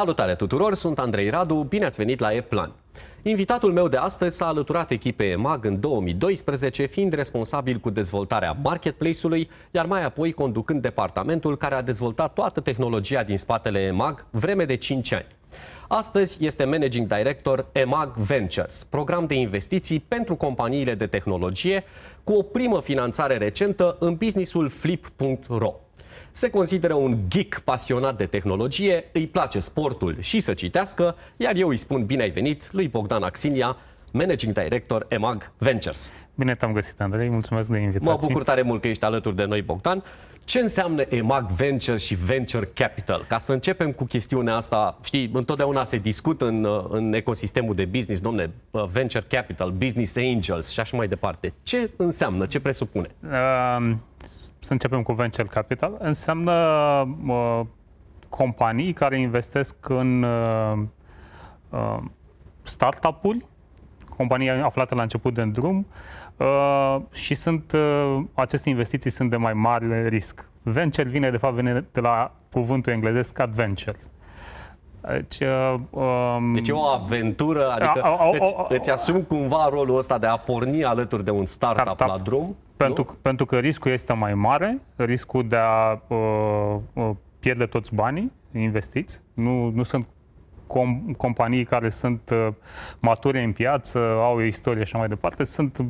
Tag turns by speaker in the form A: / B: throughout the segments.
A: Salutare tuturor, sunt Andrei Radu, bine ați venit la E-Plan. Invitatul meu de astăzi s-a alăturat echipei EMAG în 2012, fiind responsabil cu dezvoltarea marketplace-ului, iar mai apoi conducând departamentul care a dezvoltat toată tehnologia din spatele EMAG vreme de 5 ani. Astăzi este Managing Director EMAG Ventures, program de investiții pentru companiile de tehnologie, cu o primă finanțare recentă în businessul flip.ro. Se consideră un geek pasionat de tehnologie, îi place sportul și să citească, iar eu îi spun bine ai venit lui Bogdan Axinia, Managing Director EMAG Ventures. Bine te-am găsit, Andrei, mulțumesc de invitație. Mă bucur tare mult că ești alături de noi, Bogdan. Ce înseamnă EMAG Venture și Venture Capital? Ca să începem cu chestiunea asta, știi, întotdeauna se discută în, în ecosistemul de business, domne, uh, Venture Capital, Business Angels și așa mai departe. Ce înseamnă, ce presupune?
B: Uh să începem cu venture capital, înseamnă uh, companii care investesc în uh, uh, startup-uri, companii aflate la început de drum uh, și sunt, uh, aceste investiții sunt de mai mare risc. Venture vine, de fapt, vine de la cuvântul englezesc adventure,
A: deci, uh, um, deci e o aventură, adică a, a, a, îți, îți asumi cumva rolul ăsta de a porni alături de un startup, startup. la drum? Pentru, nu? pentru că riscul
B: este mai mare, riscul de a uh, uh, pierde toți banii investiți. Nu, nu sunt com, companii care sunt uh, mature în piață, au o istorie și așa mai departe. Sunt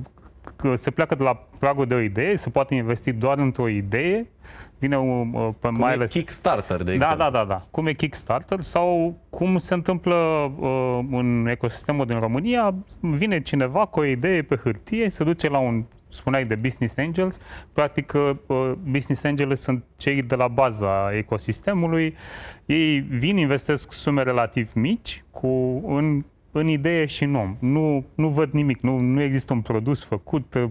B: că se pleacă de la pragul de o idee, se poate investi doar într-o idee, vine un, uh, pe cum mai ales...
A: Kickstarter, de da, exemplu. Da, da, da, da.
B: Cum e Kickstarter sau cum se întâmplă uh, în ecosistemul din România, vine cineva cu o idee pe hârtie, se duce la un spuneai de Business Angels, practic uh, Business Angels sunt cei de la baza ecosistemului, ei vin, investesc sume relativ mici cu, în în idee și în om. Nu, nu văd nimic, nu, nu există un produs făcut, ă,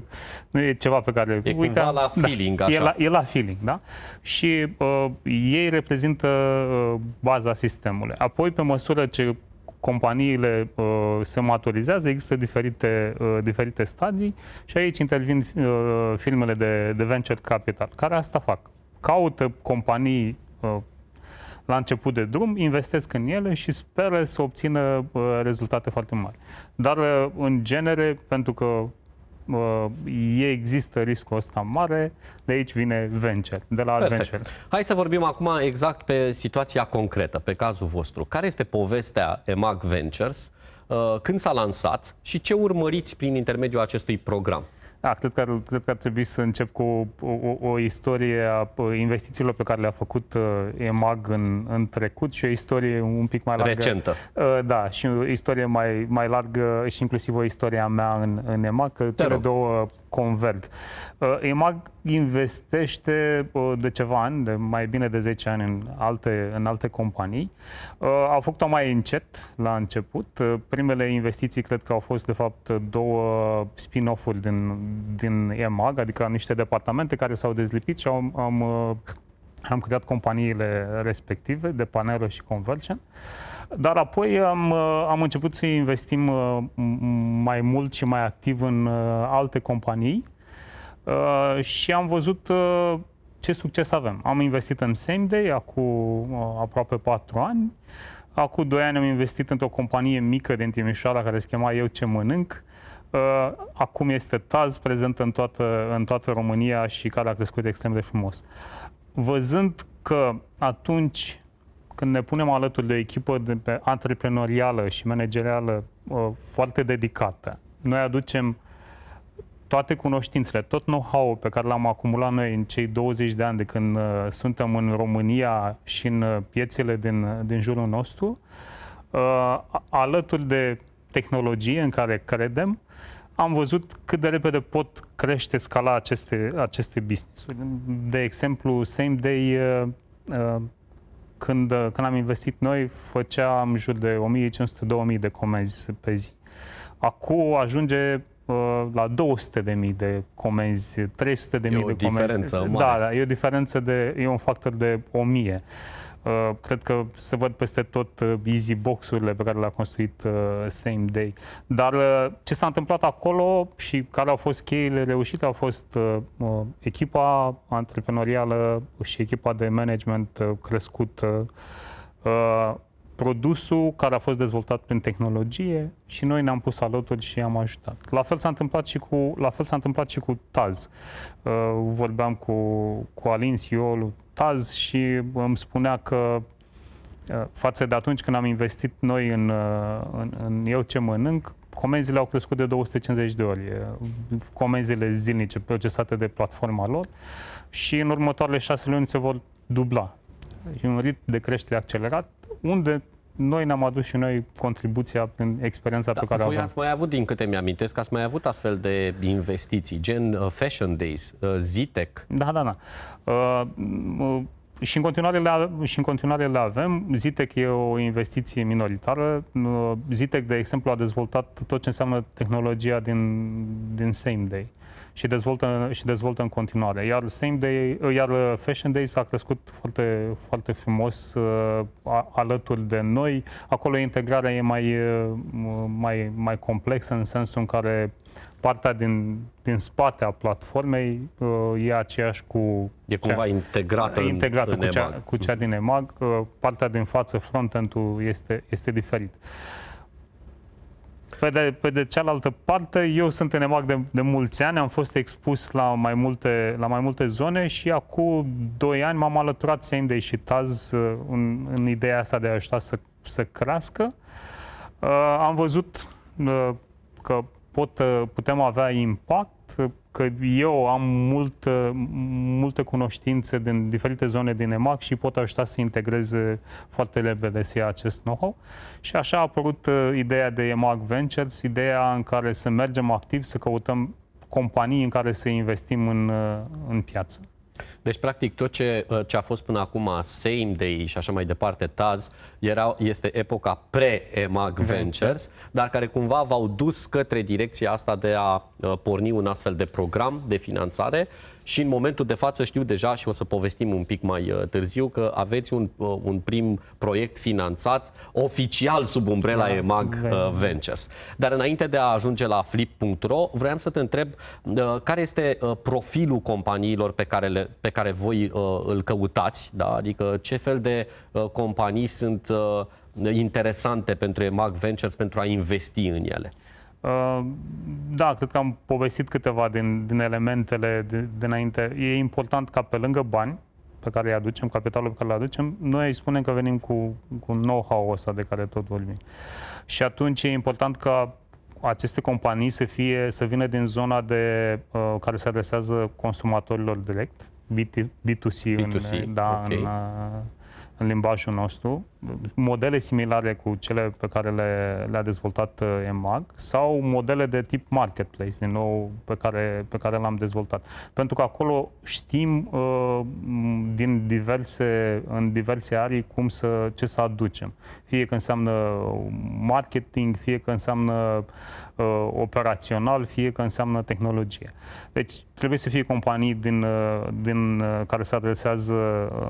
B: nu e ceva pe care... E uite, cumva la da, feeling, da, așa. E la, e la feeling, da? Și uh, ei reprezintă uh, baza sistemului. Apoi, pe măsură ce companiile uh, se maturizează, există diferite, uh, diferite stadii și aici intervin uh, filmele de, de venture capital, care asta fac. Caută companii uh, la început de drum, investesc în ele și speră să obțină uh, rezultate foarte mari. Dar, uh, în genere, pentru că uh, există riscul ăsta mare, de aici vine venture, de la Perfect. adventure.
A: Hai să vorbim acum exact pe situația concretă, pe cazul vostru. Care este povestea EMAG Ventures, uh, când s-a lansat și ce urmăriți prin intermediul acestui program? Da, cred că, cred că ar trebui să încep cu
B: o, o, o istorie a investițiilor pe care le-a făcut uh, EMAG în, în trecut și o istorie un pic mai largă. Recentă. Uh, da, și o istorie mai, mai largă și inclusiv o istorie a mea în, în EMAG. Că cele două converg. Uh, EMAG investește uh, de ceva ani, de mai bine de 10 ani în alte, în alte companii. Uh, au făcut-o mai încet la început. Primele investiții cred că au fost de fapt două spin-off-uri din, din EMAG, adică niște departamente care s-au dezlipit și am, am, am creat companiile respective de Panero și Convergent. Uh, dar apoi am, uh, am început să investim uh, mai mult și mai activ în uh, alte companii și am văzut ce succes avem. Am investit în SameDay acum aproape 4 ani. Acum 2 ani am investit într-o companie mică din Timișoara care se chema Eu Ce Mănânc. Acum este Taz, prezent în toată, în toată România și care a crescut extrem de frumos. Văzând că atunci când ne punem alături de o echipă de antreprenorială și managerială uh, foarte dedicată, noi aducem toate cunoștințele, tot know-how-ul pe care l-am acumulat noi în cei 20 de ani de când uh, suntem în România și în uh, piețele din, uh, din jurul nostru, uh, alături de tehnologie în care credem, am văzut cât de repede pot crește scala aceste, aceste business De exemplu, same day uh, uh, când, uh, când am investit noi, făceam jur de 1500-2000 de comenzi pe zi. Acum ajunge uh, la 200.000 de comenzi, 300.000 de, de comenzi. Da, da, e o diferență de, e un factor de 1000. Uh, cred că se văd peste tot uh, easy box-urile pe care le-a construit uh, same day. Dar ce s-a întâmplat acolo și care au fost cheile reușite au fost echipa antreprenorială și echipa de management crescută produsul care a fost dezvoltat prin tehnologie și noi ne-am pus alături și am ajutat. La fel s-a întâmplat și cu, la fel s-a întâmplat și cu Taz. Uh, vorbeam cu, cu Alin Siolu Taz și îmi spunea că uh, față de atunci când am investit noi în, uh, în, în Eu ce mănânc, comenzile au crescut de 250 de ori, comenzile zilnice procesate de platforma lor și în următoarele șase luni se vor dubla. E un ritm de creștere accelerat unde noi ne-am adus și noi contribuția prin experiența da, pe care o avem. ați
A: mai avut, din câte mi-amintesc, ați mai avut astfel de investiții, gen uh, Fashion Days, uh, Zitec. Da, da, da. Uh, uh, și în, continuare le, și în continuare le avem.
B: Zitec e o investiție minoritară. Uh, Zitec, de exemplu, a dezvoltat tot ce înseamnă tehnologia din, din same day. Uh, și dezvoltă, și dezvoltă în continuare. Iar, same day, iar Fashion Days a crescut foarte, foarte frumos uh, alături de noi. Acolo integrarea e mai, uh, mai, mai complexă în sensul în care partea din, din spate a platformei uh, e aceeași cu... E cumva cea, integrată, integrată în, cu, în cea, cu cea din EMAG. Uh, partea din față, front-end-ul, este, este diferit. Uh, pe de, pe de cealaltă parte, eu sunt în EMAC de, de mulți ani, am fost expus la mai multe, la mai multe zone și acum 2 ani m-am alăturat Seim de Taz uh, în, în ideea asta de a ajuta să, să crească. Uh, am văzut uh, că pot, uh, putem avea impact, uh, că eu am multă, multă cunoștință din diferite zone din EMAC și pot ajuta să integrez uh, foarte repede acest know-how. Și așa a apărut uh, ideea de EMAC Ventures, ideea în care să mergem activ, să căutăm companii în care să investim în, uh, în piață.
A: Deci, practic, tot ce, uh, ce a fost până acum Same Day și așa mai departe, Taz, era, este epoca pre-EMAG Ventures, dar care cumva v-au dus către direcția asta de a uh, porni un astfel de program de finanțare și în momentul de față știu deja și o să povestim un pic mai uh, târziu că aveți un, uh, un prim proiect finanțat oficial sub umbrela da, EMAG uh, Ventures. Dar înainte de a ajunge la flip.ro, vreau să te întreb care este profilul companiilor pe care, le, pe care voi îl căutați, da? adică ce fel de companii sunt interesante pentru EMAG Ventures pentru a investi în ele?
B: Uh, da, cred că am povestit câteva din, din elementele de, dinainte. E important ca pe lângă bani pe care îi aducem, capitalul pe care îl aducem, noi îi spunem că venim cu, cu know-how-ul ăsta de care tot vorbim. Și atunci e important ca aceste companii să, fie, să vină din zona de, uh, care se adresează consumatorilor direct, b 2 c b B2C în, da, okay. în, uh, în limbajul nostru, modele similare cu cele pe care le, le-a dezvoltat eh, EMAG sau modele de tip marketplace, din nou, pe care, pe care l-am dezvoltat. Pentru că acolo știm uh, din diverse, în diverse arii cum să, ce să aducem. Fie că înseamnă marketing, fie că înseamnă uh, operațional, fie că înseamnă tehnologie. Deci trebuie să fie companii din, din, care se adresează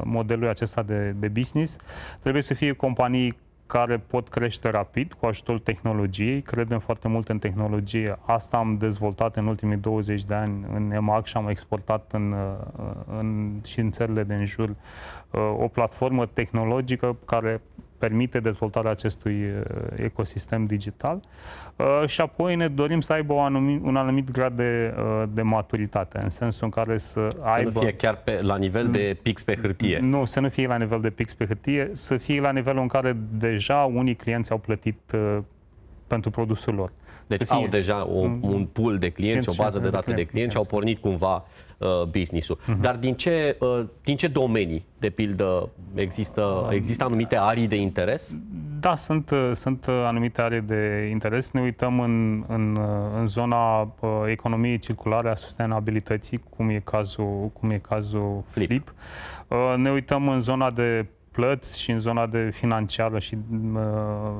B: modelul acesta de, de business, trebuie să fie fie companii care pot crește rapid cu ajutorul tehnologiei. Credem foarte mult în tehnologie. Asta am dezvoltat în ultimii 20 de ani în EMAC și am exportat în, în, și în țările din jur uh, o platformă tehnologică care permite dezvoltarea acestui uh, ecosistem digital uh, și apoi ne dorim să aibă anumit, un anumit grad de, uh, de maturitate, în sensul în care să, să aibă... Să nu fie
A: chiar pe, la nivel de pix pe hârtie.
B: Nu, să nu fie la nivel de pix pe hârtie, să fie la nivelul în care deja unii clienți au plătit pentru produsul lor. Deci au deja o, un, mm-hmm. un pool
A: de clienți, o bază de date de clienți, de clienți și au pornit cumva uh, business-ul. Uh-huh. Dar din ce, uh, din ce domenii, de pildă, există, um, există anumite arii de interes?
B: Da, sunt, uh, sunt uh, anumite arii de interes. Ne uităm în, în, uh, în zona economiei circulare a sustenabilității, cum e cazul, cum e cazul Flip. Flip. Ne uităm în zona de plăți și în zona de financiară și uh,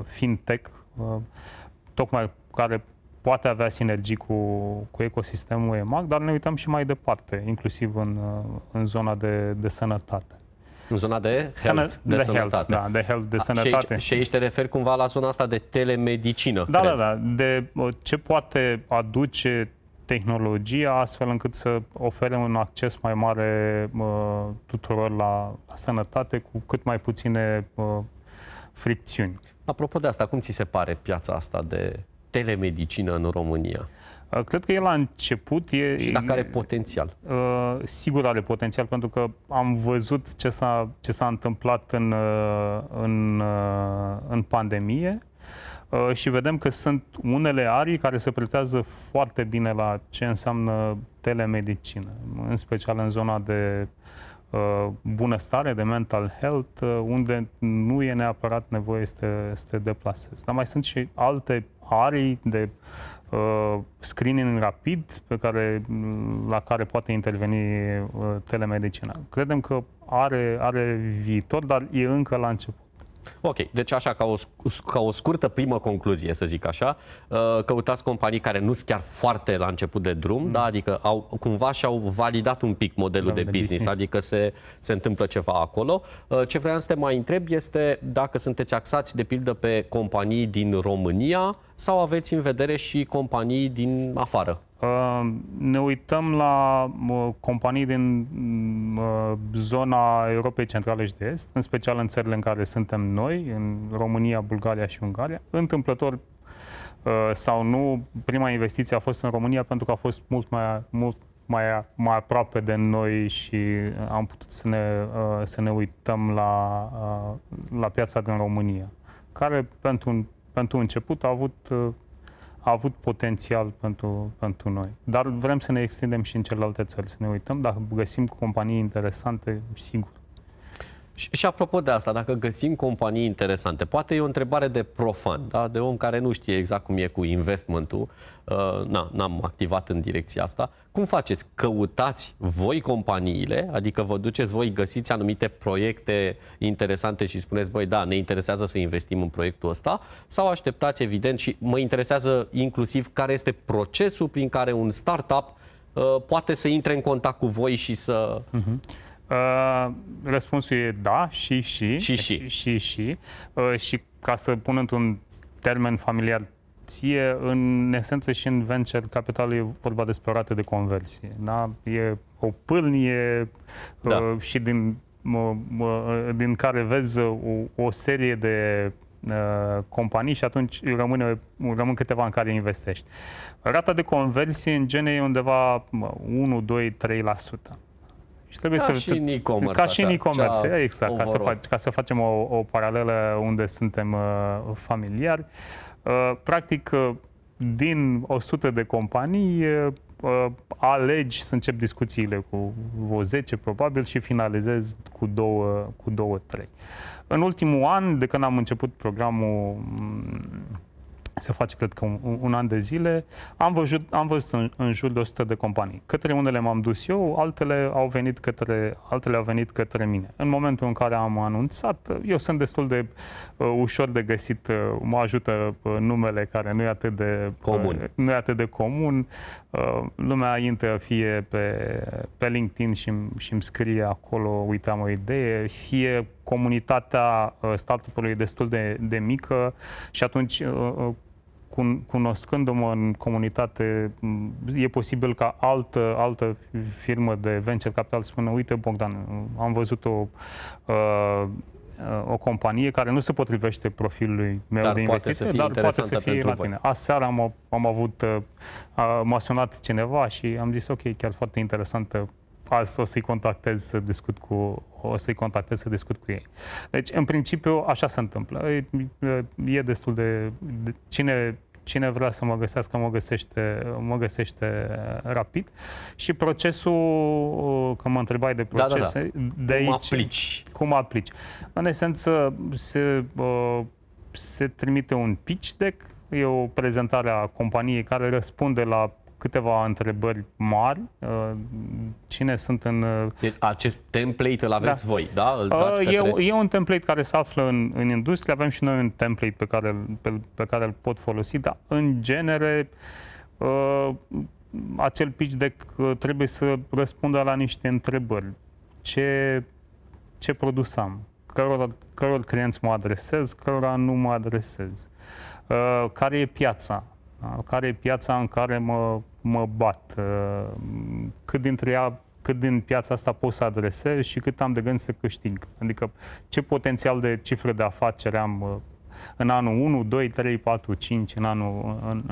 B: fintech, uh, tocmai care poate avea sinergii cu, cu ecosistemul EMAC, dar ne uităm și mai departe, inclusiv în, în zona de, de sănătate.
A: În zona de health, Sănă, de, de sănătate. da, de health, de A, ah, sănătate. Și aici, și aici te referi cumva la zona asta de telemedicină, Da, da cred.
B: da, da. De uh, ce poate aduce tehnologia astfel încât să ofere un acces mai mare uh, tuturor la, la sănătate cu cât mai puține uh,
A: fricțiuni. Apropo de asta, cum ți se pare piața asta de telemedicină în România? Uh, cred că el la început e... Și dacă are potențial.
B: Uh, sigur are potențial, pentru că am văzut ce s-a, ce s-a întâmplat în, uh, în, uh, în pandemie uh, și vedem că sunt unele arii care se pretează foarte bine la ce înseamnă telemedicină, în special în zona de uh, bunăstare, de mental health, unde nu e neapărat nevoie să te, să te deplasezi. Dar mai sunt și alte arii de uh, screening rapid pe care, mm, la care poate interveni uh, telemedicina. Credem că are, are viitor, dar e încă la început.
A: Ok, deci așa, ca o, ca o scurtă primă concluzie, să zic așa, uh, căutați companii care nu sunt chiar foarte la început de drum, mm. da, adică au, cumva și-au validat un pic modelul da, de, de business, business, adică se, se întâmplă ceva acolo. Uh, ce vreau să te mai întreb este dacă sunteți axați, de pildă, pe companii din România, sau aveți în vedere și companii din afară?
B: Uh, ne uităm la uh, companii din mm, uh, zona Europei Centrale și de Est, în special în țările în care suntem noi, în România, Bulgaria și Ungaria. Întâmplător sau nu, prima investiție a fost în România pentru că a fost mult mai, mult mai, mai aproape de noi și am putut să ne, să ne uităm la, la piața din România, care pentru pentru început a avut, a avut potențial pentru, pentru noi. Dar vrem să ne extindem și în celelalte țări, să ne uităm. Dacă găsim companii interesante, sigur
A: și, și apropo de asta, dacă găsim companii interesante, poate e o întrebare de profan, da? de om care nu știe exact cum e cu investmentul, uh, na, n-am activat în direcția asta, cum faceți? Căutați voi companiile, adică vă duceți voi, găsiți anumite proiecte interesante și spuneți, băi, da, ne interesează să investim în proiectul ăsta, sau așteptați, evident, și mă interesează inclusiv care este procesul prin care un startup uh, poate să intre în contact cu voi și să... Uh-huh. Uh, răspunsul e da, și, și. Și, și. Și, și. Și,
B: uh, și ca să pun într-un termen familiar ție, în esență și în venture capital e vorba despre o rată de conversie. Da? E o pâlnie uh, da. uh, și din, uh, uh, din care vezi o, o serie de uh, companii și atunci rămâne, rămân câteva în care investești. Rata de conversie în gene e undeva 1, 2, 3%. Și trebuie ca să, și în e-commerce. Ca așa, și în e-commerce, Cea exact, ca să, fac, ca să facem o, o paralelă unde suntem uh, familiari. Uh, practic, uh, din 100 de companii, uh, uh, alegi să încep discuțiile cu o 10 probabil și finalizez cu 2-3. două, cu două, În ultimul an, de când am început programul se face, cred că, un, un an de zile, am văzut, am văzut în, în jur de 100 de companii. Către unele m-am dus eu, altele au venit către, altele au venit către mine. În momentul în care am anunțat, eu sunt destul de uh, ușor de găsit, uh, mă ajută uh, numele care nu e atât de uh, comun. Uh, nu e atât de comun. Uh, lumea intră fie pe, pe LinkedIn și și îmi scrie acolo, uite, am o idee, fie comunitatea uh, startup-ului e destul de, de mică și atunci uh, cunoscându-mă în comunitate, e posibil ca altă, altă firmă de venture capital să spună, uite Bogdan, am văzut o, uh, uh o companie care nu se potrivește profilului meu dar de investiție, dar poate să fie la tine. Aseară am, am avut, uh, m-a sunat cineva și am zis, ok, chiar foarte interesantă azi o să-i contactez să discut cu o să-i contactez să discut cu ei. Deci, în principiu, așa se întâmplă. E, e destul de... de cine cine vrea să mă găsească, mă găsește, mă găsește rapid. Și procesul, că mă întrebai de proces da, da, da. de cum aici... Aplici. Cum aplici? În esență, se, uh, se trimite un pitch deck, e o prezentare a companiei care răspunde la câteva întrebări mari. Uh, cine sunt în... Uh,
A: deci acest template îl aveți da. voi, da? Îl dați uh, e, către...
B: e un template care se află în, în industrie. Avem și noi un template pe care, pe, pe care îl pot folosi, dar în genere acel pitch de trebuie să răspundă la niște întrebări. Ce, ce produs am? Căror, căror clienți mă adresez, cărora nu mă adresez? Care e piața? care e piața în care mă, mă bat, cât dintre ea cât din piața asta pot să adresez și cât am de gând să câștig. Adică ce potențial de cifre de afacere am în anul 1, 2, 3, 4, 5, în anul, în,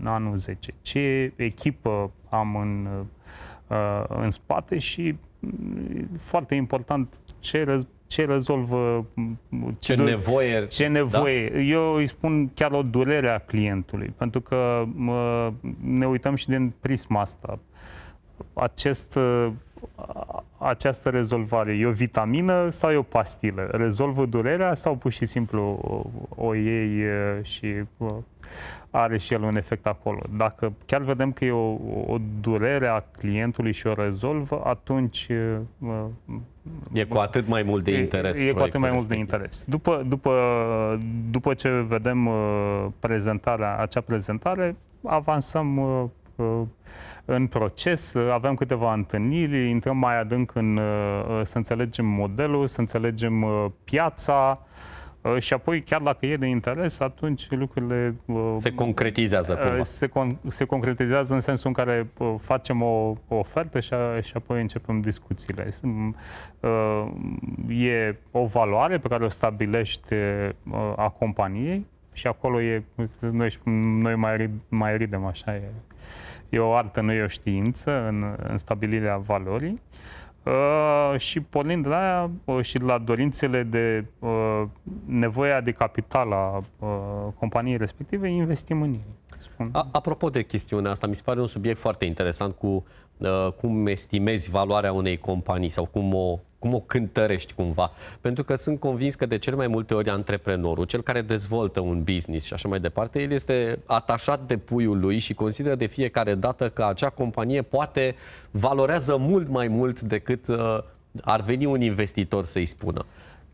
B: în anul 10. Ce echipă am în, în spate și foarte important ce, răz, ce rezolvă, ce, ce nevoie. Ce da? nevoie. Da? Eu îi spun chiar o durere a clientului, pentru că mă, ne uităm și din prisma asta. Acest, această rezolvare, e o vitamină sau e o pastilă? Rezolvă durerea sau pur și simplu o, o iei și... O are și el un efect acolo. Dacă chiar vedem că e o, o durere a clientului și o rezolvă, atunci... Uh,
A: uh, e cu atât mai mult de interes. E, e cu atât mai mult de interes.
B: După, după, după ce vedem uh, prezentarea, acea prezentare, avansăm în proces, avem câteva întâlniri, intrăm mai adânc în să înțelegem modelul, să înțelegem piața, Uh, și apoi, chiar dacă e de interes, atunci lucrurile... Uh, se concretizează uh, cumva. Se, con- se concretizează în sensul în care facem o, o ofertă și, a, și apoi începem discuțiile. E o valoare pe care o stabilește a companiei și acolo e... Noi, noi mai, rid, mai ridem, așa e. E o artă, nu e o știință în, în stabilirea valorii. Uh, Uh, și pornind de la aia uh, și de la dorințele de uh, nevoia de capital a uh, companiei respective, investim în ei.
A: Spun. A, apropo de chestiunea asta, mi se pare un subiect foarte interesant cu uh, cum estimezi valoarea unei companii sau cum o, cum o cântărești cumva. Pentru că sunt convins că de cel mai multe ori antreprenorul, cel care dezvoltă un business și așa mai departe, el este atașat de puiul lui și consideră de fiecare dată că acea companie poate valorează mult mai mult decât uh, ar veni un investitor să-i spună.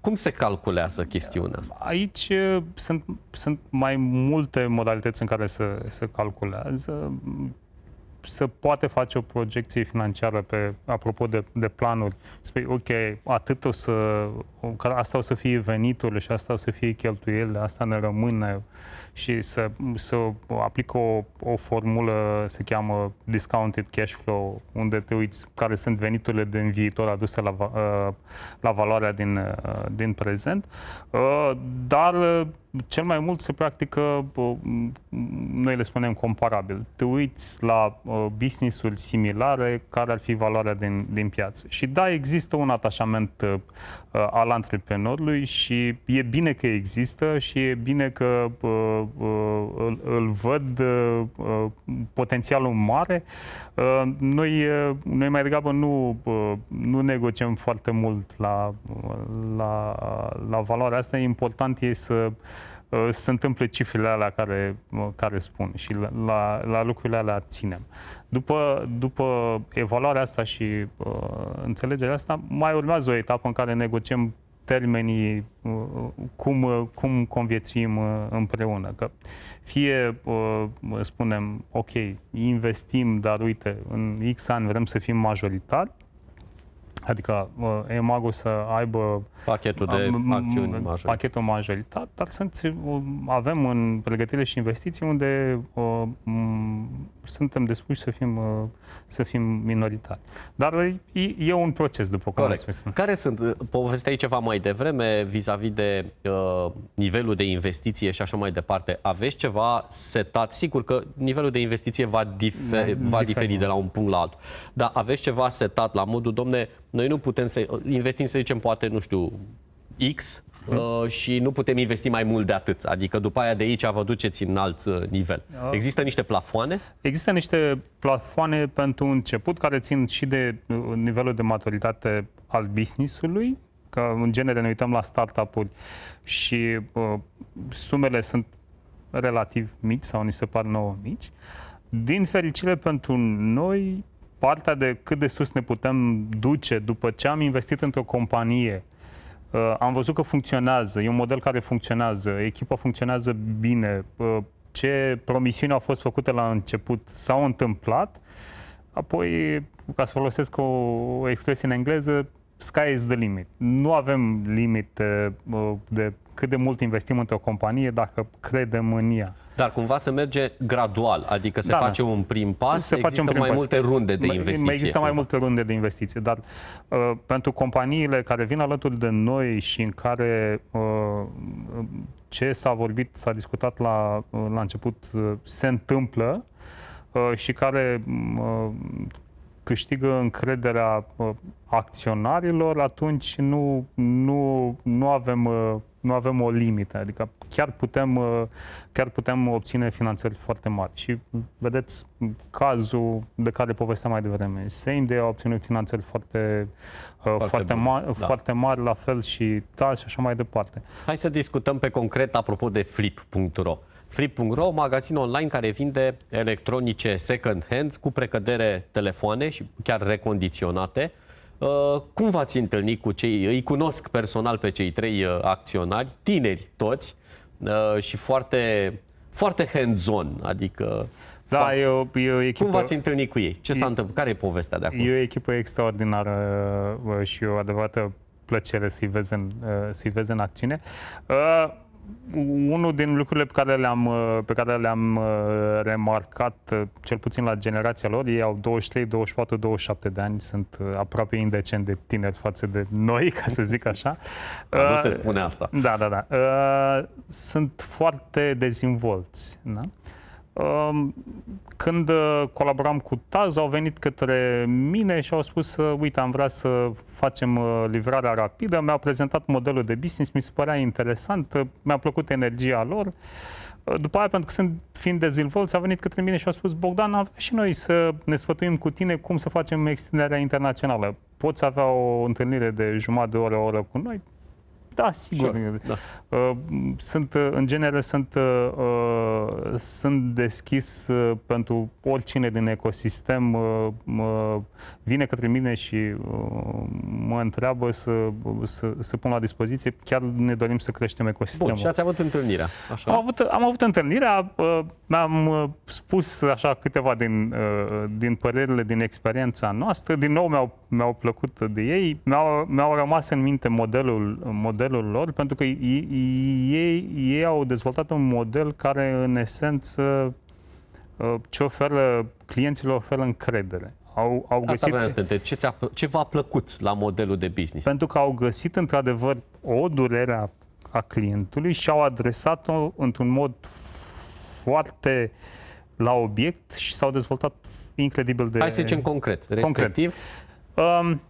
A: Cum se calculează chestiunea asta?
B: Aici sunt, sunt mai multe modalități în care se, se calculează. Se poate face o proiecție financiară pe, apropo de, de planuri. Spui, ok, atât o să, asta o să fie veniturile și asta o să fie cheltuielile, asta ne rămâne uh, și să, să aplic o, o formulă, se cheamă discounted cash flow, unde te uiți care sunt veniturile din viitor aduse la, uh, la valoarea din, uh, din prezent. Uh, dar cel mai mult se practică, noi le spunem comparabil. Te uiți la business-uri similare, care ar fi valoarea din, din piață. Și da, există un atașament al antreprenorului și e bine că există și e bine că Uh, îl, îl văd uh, uh, potențialul mare. Noi, noi mai degrabă nu, nu negociem foarte mult la, la, la valoarea asta. Important e să se întâmple cifrele alea care, care spun și la, la, la lucrurile alea ținem. După, după evaluarea asta și uh, înțelegerea asta, mai urmează o etapă în care negociem termenii, uh, cum, uh, cum conviețuim uh, împreună. Că fie spunem, ok, investim, dar uite, în X ani vrem să fim majoritari, Adică EMAG-ul să aibă
A: pachetul de acțiuni majori. Pachetul
B: majori. Dar, dar sunt, avem în pregătire și investiții unde uh, suntem dispuși să fim, uh, să fim minoritari.
A: Dar e, e un proces, după cum am spus. Care sunt, povesteai ceva mai devreme vis-a-vis -vis de uh, nivelul de investiție și așa mai departe. Aveți ceva setat? Sigur că nivelul de investiție va, dife mm, va diferi de la un punct la altul. Dar aveți ceva setat la modul, domne, noi nu putem să investim, să zicem, poate, nu știu, X, mhm. Uh, și nu putem investi mai mult de atât. Adică după aia de aici vă duceți în alt uh, nivel. Da. Există niște plafoane?
B: Există niște plafoane pentru început care țin și de uh, nivelul de maturitate al business-ului, că în genere ne uităm la startup-uri și uh, sumele sunt relativ mici sau ni se par nouă mici. Din fericire pentru noi, partea de cât de sus ne putem duce după ce am investit într-o companie, uh, am văzut că funcționează, e un model care funcționează, echipa funcționează bine, uh, ce promisiuni au fost făcute la început s-au întâmplat, apoi, ca să folosesc o expresie în engleză, sky is the limit. Nu avem limit uh, uh, de cât de mult investim într-o companie dacă credem în ea.
A: Dar cumva se merge gradual, adică se da, face da. un prim pas, se există un prim mai pas. multe runde de investiție. Mai există mai
B: multe runde de investiție, dar uh, pentru companiile care vin alături de noi și în care uh, ce s-a vorbit, s-a discutat la, uh, la început, uh, se întâmplă, uh, și care uh, câștigă încrederea uh, acționarilor, atunci nu, nu, nu, avem, uh, nu avem o limită. Adică chiar putem, uh, chiar putem obține finanțări foarte mari. Și vedeți cazul de care povesteam mai devreme. de a obținut finanțări foarte, foarte, foarte, mari, da. foarte mari, la fel și TAS da, și așa mai departe.
A: Hai să discutăm pe concret apropo de flip.ro. Uh, Flip.ro, magazin online care vinde electronice second-hand cu precădere telefoane și chiar recondiționate. Uh, cum v-ați întâlnit cu cei, îi cunosc personal pe cei trei uh, acționari, tineri toți uh, și foarte, foarte hands-on, adică da, e o, e o echipă... Cum v-ați întâlnit cu ei? Ce s-a întâmplat? Care e povestea de acum? E
B: o echipă extraordinară și o adevărată plăcere să-i vezi în, să vezi în acțiune unul din lucrurile pe care le-am, uh, pe care le-am uh, remarcat, uh, cel puțin la generația lor, ei au 23, 24, 27 de ani, sunt aproape indecent de tineri față de noi, ca să zic așa. nu se spune asta. Da, da, da. Sunt foarte dezinvolți, Da? Când uh, colaboram cu Taz, au venit către mine și au spus, uh, uite, am vrea să facem uh, livrarea rapidă, mi-au prezentat modelul de business, mi se părea interesant, mi-a plăcut energia lor. După aia, pentru că sunt fiind dezilvolți, a venit către mine și a spus, Bogdan, am și noi să ne sfătuim cu tine cum să facem extinderea internațională. Poți avea o întâlnire de jumătate de oră, o oră cu noi? Da, sigur. Sure. Da. Uh, sunt, uh, în genere, sunt, uh, sunt deschis pentru oricine din ecosistem vine către mine și mă întreabă să, să, să pun la dispoziție. Chiar ne dorim să creștem ecosistemul. Bun, și ați
A: avut întâlnirea. Așa. Am,
B: avut, am avut întâlnirea, mi-am spus așa câteva din, din părerile, din experiența noastră. Din nou mi-au, mi-au plăcut de ei. Mi-au, mi-au rămas în minte modelul, modelul modelul lor, pentru că ei, ei au dezvoltat un model care, în esență, uh, ce oferă
A: clienților, oferă încredere.
B: Au, au găsit... Asta
A: vreau să ce, ți-a, ce v-a plăcut la modelul de business?
B: Pentru că au găsit, într-adevăr, o durere a, a clientului și au adresat-o într-un mod foarte la obiect și s-au dezvoltat incredibil de... Hai să zicem concret. Respectiv? Concret. Um,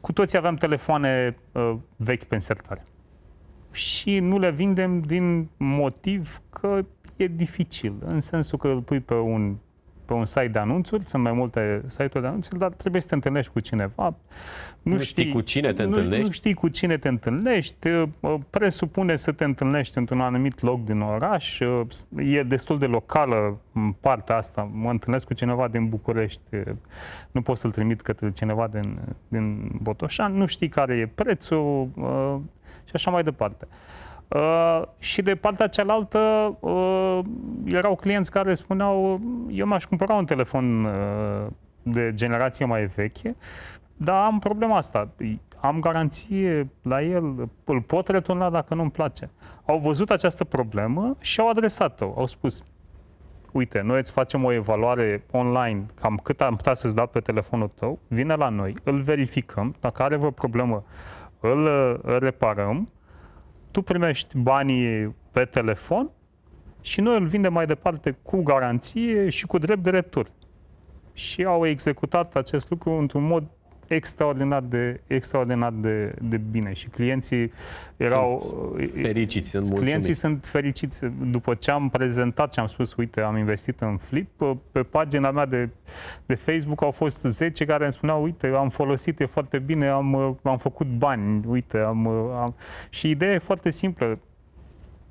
B: cu toții aveam telefoane uh, vechi pe insertare și nu le vindem din motiv că e dificil, în sensul că îl pui pe un, pe un site de anunțuri, sunt mai multe site-uri de anunțuri, dar trebuie să te întâlnești cu cineva. Nu, nu știi, știi cu cine te nu, întâlnești. Nu știi cu cine te întâlnești, ă, presupune să te întâlnești într-un anumit loc din oraș, ă, e destul de locală partea asta, mă întâlnesc cu cineva din București, ă, nu pot să-l trimit către cineva din, din Botoșan, nu știi care e prețul, și așa mai departe. Uh, și de partea cealaltă uh, erau clienți care spuneau eu mi-aș cumpăra un telefon uh, de generație mai veche, dar am problema asta. Am garanție la el, îl pot returna dacă nu-mi place. Au văzut această problemă și au adresat-o. Au spus, uite, noi îți facem o evaluare online, cam cât am putea să-ți dau pe telefonul tău, vine la noi, îl verificăm, dacă are vreo problemă, îl reparăm, tu primești banii pe telefon și noi îl vindem mai departe cu garanție și cu drept de retur. Și au executat acest lucru într-un mod extraordinar de, extraordinar de, de bine și clienții erau...
A: Sunt fericiți, sunt mulțumiți. Clienții
B: sunt fericiți. După ce am prezentat și am spus, uite, am investit în Flip, pe pagina mea de, de Facebook au fost 10 care îmi spuneau, uite, am folosit, e foarte bine, am, am făcut bani, uite, am, am... Și ideea e foarte simplă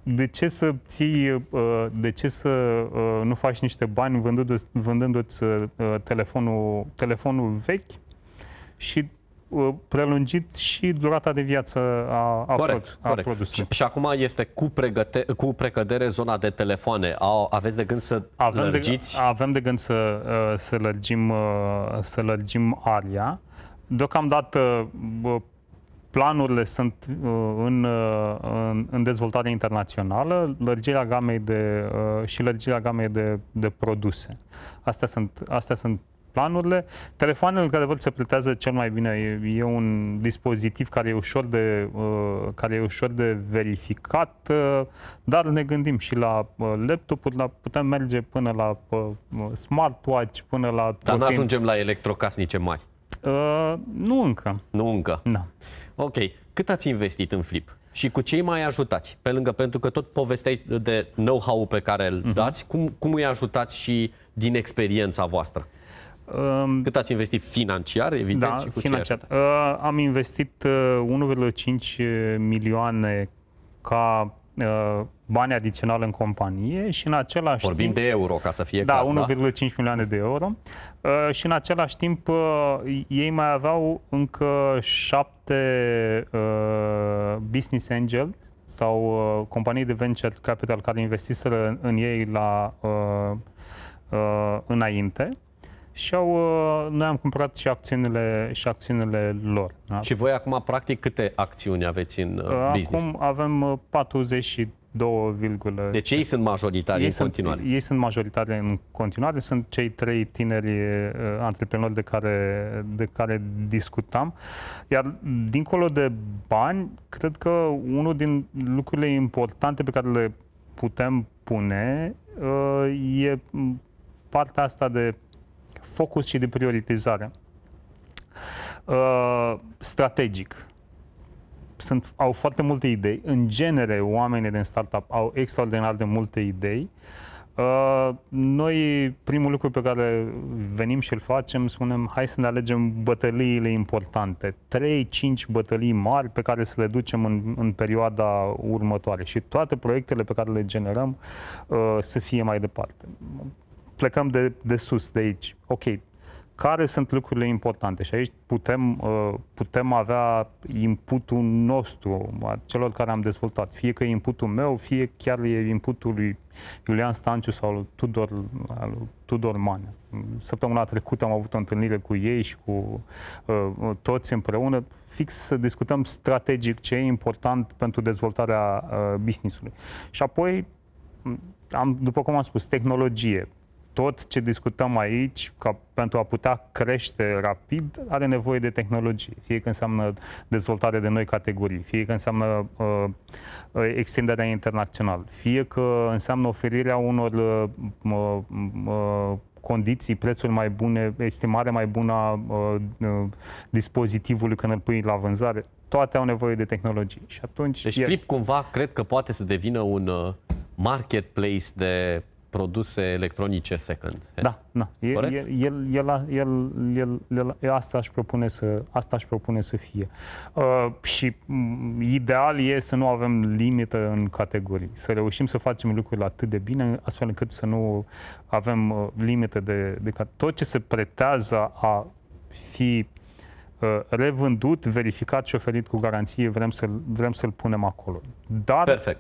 B: de ce să ții, uh, de ce să uh, nu faci niște bani vândându-ți, vândându-ți uh, telefonul, telefonul vechi și uh, prelungit și durata de viață a, a, corect, prod, corect.
A: a produsului. Și, și acum este cu, pregăte, cu precădere zona de telefoane. A, aveți de gând să avem lărgiți? De, avem de gând să,
B: uh, să, lărgim, uh, să lărgim aria. Deocamdată planurile sunt în, în, în dezvoltare internațională, lărgirea gamei de, și lărgirea gamei de, de produse. Astea sunt, astea sunt planurile. Telefonul, care văd se plătează cel mai bine. E, e un dispozitiv care e ușor de, uh, care e ușor de verificat, uh, dar ne gândim și la uh, laptopuri, la, putem merge până la uh, smartwatch, până la... Dar nu ajungem
A: la electrocasnice mari.
B: Uh, nu încă. Nu încă.
A: Da. Ok. Cât ați investit în Flip? Și cu cei mai ajutați? Pe lângă, pentru că tot povestei de know-how-ul pe care îl uh-huh. cum, cum îi ajutați și din experiența voastră? Cât ați investit financiar, evident, da, și cu financiar. Ce
B: uh, am investit uh, 1,5 milioane ca uh, bani adițional în companie și în același Vorbim timp... de
A: euro, ca să fie Da, 1,5 da?
B: milioane de euro. Uh, și în același timp uh, ei mai aveau încă șapte uh, business angel sau uh, companii de venture capital care investiseră în, ei la uh, uh, înainte și au, uh, noi am cumpărat și acțiunile, și acțiunile lor. Da?
A: Și voi acum, practic, câte acțiuni aveți în uh, uh, acum business?
B: Acum avem 42,
A: deci ei sunt majoritari ei în continuare. Sunt,
B: ei sunt majoritari în continuare, sunt cei trei tineri uh, antreprenori de care, de care discutam. Iar dincolo de bani, cred că unul din lucrurile importante pe care le putem pune uh, e partea asta de focus și de prioritizare. Uh, strategic. Sunt, au foarte multe idei. În genere, oamenii din startup au extraordinar de multe idei. Uh, noi, primul lucru pe care venim și îl facem, spunem, hai să ne alegem bătăliile importante. 3-5 bătălii mari pe care să le ducem în, în perioada următoare și toate proiectele pe care le generăm uh, să fie mai departe plecăm de, de sus, de aici. Ok, care sunt lucrurile importante? Și aici putem, uh, putem avea inputul nostru, a celor care am dezvoltat. Fie că e inputul meu, fie chiar e inputul lui Iulian Stanciu sau lui Tudor, lui Tudor Mane. Săptămâna trecută am avut o întâlnire cu ei și cu uh, toți împreună, fix să discutăm strategic ce e important pentru dezvoltarea uh, business-ului. Și apoi am, după cum am spus, tehnologie, tot ce discutăm aici, ca pentru a putea crește rapid, are nevoie de tehnologie. Fie că înseamnă dezvoltare de noi categorii, fie că înseamnă uh, uh extinderea internațională, fie că înseamnă oferirea unor uh, uh, condiții, prețuri mai bune, estimare mai bună a uh, dispozitivului când îl pui la vânzare. Toate au nevoie de tehnologie. Și atunci... Deci e... Flip
A: cumva cred că poate să devină un uh, marketplace de produse electronice second. Da, da. El, el,
B: el, el, el, el, asta își propune să, asta își propune să fie. Uh, și mm, ideal e să nu avem limită în categorii, să reușim să facem lucrurile atât de bine, astfel încât să nu avem uh, limite de, de tot ce se pretează a fi uh, revândut, verificat și oferit cu garanție, vrem să-l, vrem să-l punem acolo.
A: Dar Perfect.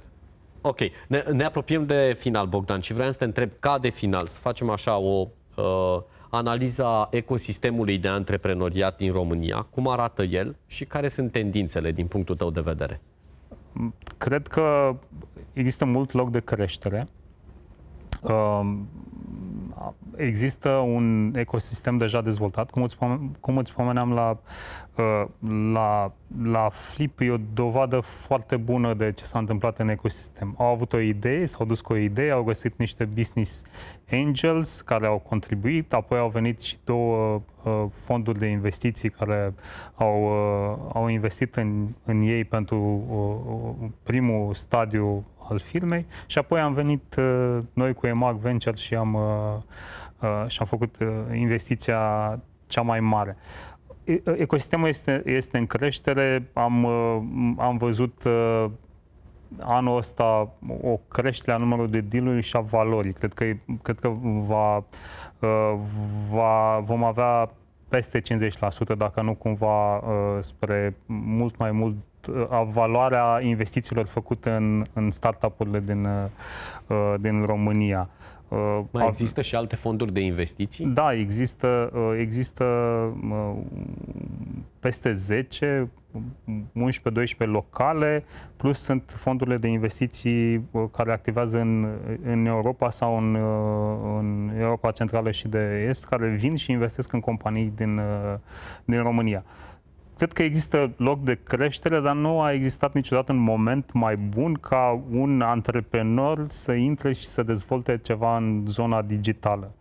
A: Ok, ne, ne apropiem de final, Bogdan, și vreau să te întreb ca de final, să facem așa o uh, analiza ecosistemului de antreprenoriat din România, cum arată el și care sunt tendințele din punctul tău de vedere?
B: Cred că există mult loc de creștere. Uh, Există un ecosistem deja dezvoltat. Cum îți, cum îți pomeneam la, uh, la, la Flip, e o dovadă foarte bună de ce s-a întâmplat în ecosistem. Au avut o idee, s-au dus cu o idee, au găsit niște business angels care au contribuit, apoi au venit și două uh, fonduri de investiții care au, uh, au investit în, în ei pentru uh, uh primul stadiu al firmei și apoi am venit uh, noi cu EMAG Venture și am, uh, uh, și am făcut uh, investiția cea mai mare. Ecosistemul este, este în creștere, am, uh, am văzut uh, anul ăsta o creștere a numărului de deal și a valorii. Cred că, cred că va, uh, va, vom avea peste 50%, dacă nu cumva uh, spre mult mai mult uh, a valoarea investițiilor făcute în, în startup-urile din, din România. Mai există
A: și alte fonduri de investiții?
B: Da, există, uh, există uh, peste 10, 11-12 locale, plus sunt fondurile de investiții uh, care activează în, în Europa sau în, în Europa Centrală și de Est, care vin și investesc în companii din, din România cred că există loc de creștere, dar nu a existat niciodată un moment mai bun ca un antreprenor să intre și să dezvolte ceva în zona digitală.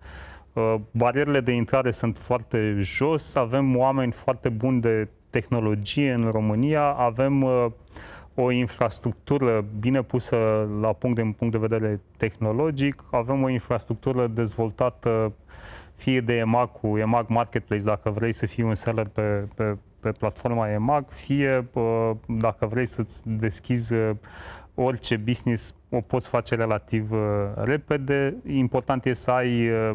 B: Uh, barierele de intrare sunt foarte jos, avem oameni foarte buni de tehnologie în România, avem uh, o infrastructură bine pusă la punct din punct de vedere tehnologic, avem o infrastructură dezvoltată fie de EMAG cu EMAG Marketplace, dacă vrei să fii un seller pe, pe pe platforma EMAG, fie dacă vrei să-ți deschizi uh, orice business o poți face relativ uh, repede. Important e să ai uh,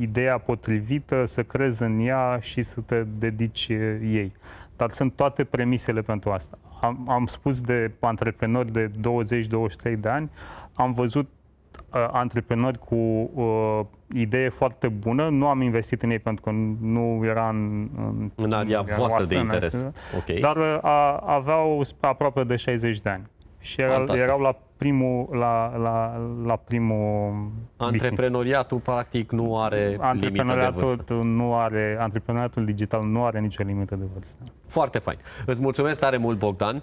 B: ideea potrivită, să crezi în ea și să te dedici ei. Dar sunt toate premisele pentru asta. Am, am spus de antreprenori de 20-23 de ani, am văzut Uh, antreprenori cu uh, idee foarte bună. Nu am investit în ei pentru că nu era în... În, în
A: area era voastră de interes. okay. Dar
B: uh, a, aveau aproape de 60 de ani. Și era, erau la primul, la, la, la primul Antreprenoriatul
A: business. practic nu are antreprenoriatul limită
B: de vârstă. Nu are, antreprenoriatul digital nu are nicio limită de vârstă.
A: Foarte fain. Îți mulțumesc tare mult, Bogdan.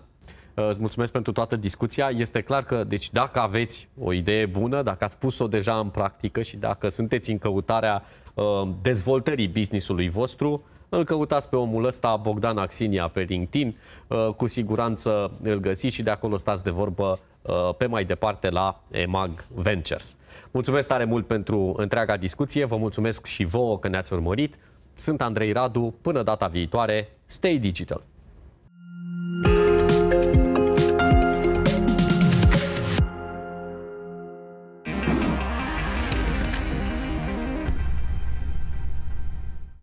A: Uh, îți mulțumesc pentru toată discuția. Este clar că, deci, dacă aveți o idee bună, dacă ați pus-o deja în practică și dacă sunteți în căutarea uh, dezvoltării businessului vostru, îl căutați pe omul ăsta, Bogdan Axinia, pe LinkedIn. Uh, cu siguranță îl găsiți și de acolo stați de vorbă pe mai departe la EMAG Ventures. Mulțumesc tare mult pentru întreaga discuție, vă mulțumesc și vouă că ne-ați urmărit. Sunt Andrei Radu, până data viitoare, stay digital!